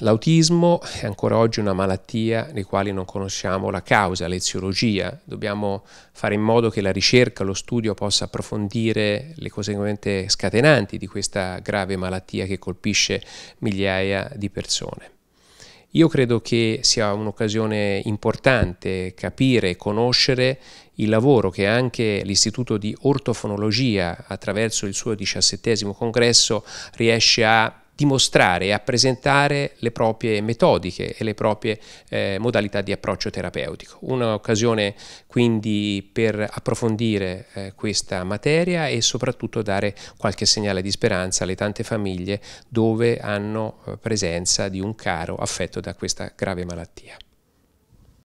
L'autismo è ancora oggi una malattia di quali non conosciamo la causa, l'eziologia. Dobbiamo fare in modo che la ricerca, lo studio possa approfondire le conseguenze scatenanti di questa grave malattia che colpisce migliaia di persone. Io credo che sia un'occasione importante capire e conoscere il lavoro che anche l'Istituto di Ortofonologia, attraverso il suo diciassettesimo congresso, riesce a dimostrare e a presentare le proprie metodiche e le proprie eh, modalità di approccio terapeutico. Un'occasione quindi per approfondire eh, questa materia e soprattutto dare qualche segnale di speranza alle tante famiglie dove hanno eh, presenza di un caro affetto da questa grave malattia.